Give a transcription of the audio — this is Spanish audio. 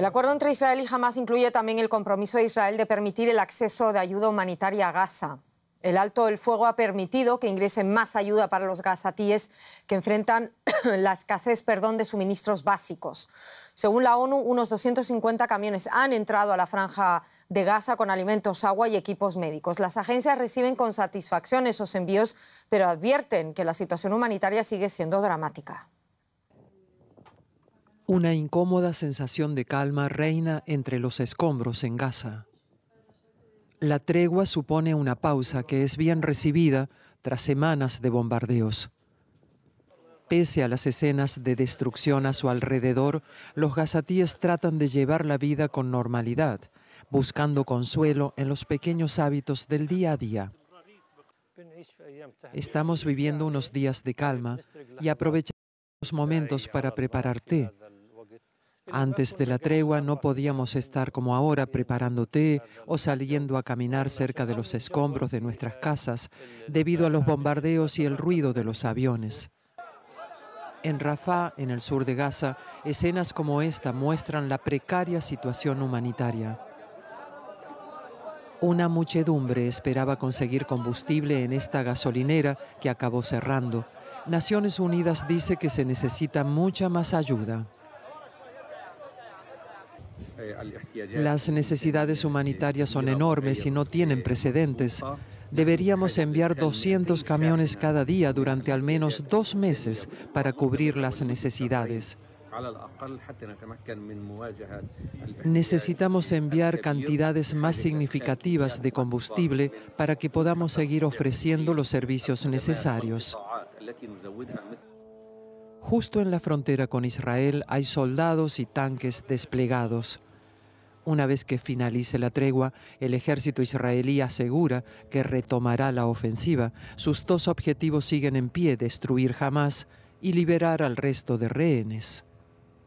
El acuerdo entre Israel y Hamas incluye también el compromiso de Israel de permitir el acceso de ayuda humanitaria a Gaza. El alto del fuego ha permitido que ingrese más ayuda para los gazatíes que enfrentan la escasez perdón, de suministros básicos. Según la ONU, unos 250 camiones han entrado a la franja de Gaza con alimentos, agua y equipos médicos. Las agencias reciben con satisfacción esos envíos, pero advierten que la situación humanitaria sigue siendo dramática. Una incómoda sensación de calma reina entre los escombros en Gaza. La tregua supone una pausa que es bien recibida tras semanas de bombardeos. Pese a las escenas de destrucción a su alrededor, los gazatíes tratan de llevar la vida con normalidad, buscando consuelo en los pequeños hábitos del día a día. Estamos viviendo unos días de calma y aprovechamos los momentos para preparar té, antes de la tregua no podíamos estar como ahora preparando té o saliendo a caminar cerca de los escombros de nuestras casas debido a los bombardeos y el ruido de los aviones. En Rafah, en el sur de Gaza, escenas como esta muestran la precaria situación humanitaria. Una muchedumbre esperaba conseguir combustible en esta gasolinera que acabó cerrando. Naciones Unidas dice que se necesita mucha más ayuda. Las necesidades humanitarias son enormes y no tienen precedentes. Deberíamos enviar 200 camiones cada día durante al menos dos meses para cubrir las necesidades. Necesitamos enviar cantidades más significativas de combustible para que podamos seguir ofreciendo los servicios necesarios. Justo en la frontera con Israel hay soldados y tanques desplegados. Una vez que finalice la tregua, el ejército israelí asegura que retomará la ofensiva. Sus dos objetivos siguen en pie, destruir Hamas y liberar al resto de rehenes.